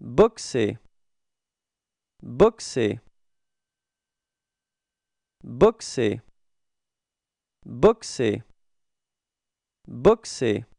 boxer boxer boxer boxer boxer